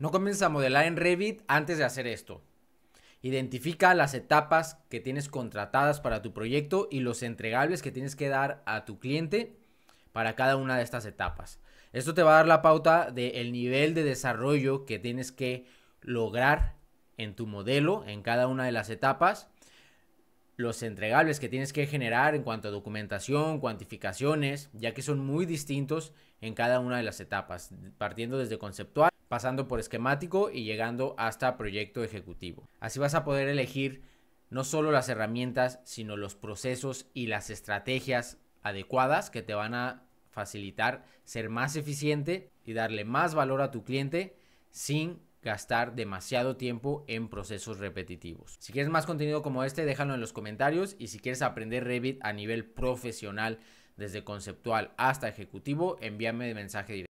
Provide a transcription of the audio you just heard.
No comiences a modelar en Revit antes de hacer esto. Identifica las etapas que tienes contratadas para tu proyecto y los entregables que tienes que dar a tu cliente para cada una de estas etapas. Esto te va a dar la pauta del nivel de desarrollo que tienes que lograr en tu modelo, en cada una de las etapas, los entregables que tienes que generar en cuanto a documentación, cuantificaciones, ya que son muy distintos en cada una de las etapas, partiendo desde conceptual pasando por esquemático y llegando hasta proyecto ejecutivo. Así vas a poder elegir no solo las herramientas, sino los procesos y las estrategias adecuadas que te van a facilitar ser más eficiente y darle más valor a tu cliente sin gastar demasiado tiempo en procesos repetitivos. Si quieres más contenido como este, déjalo en los comentarios y si quieres aprender Revit a nivel profesional, desde conceptual hasta ejecutivo, envíame mensaje directo.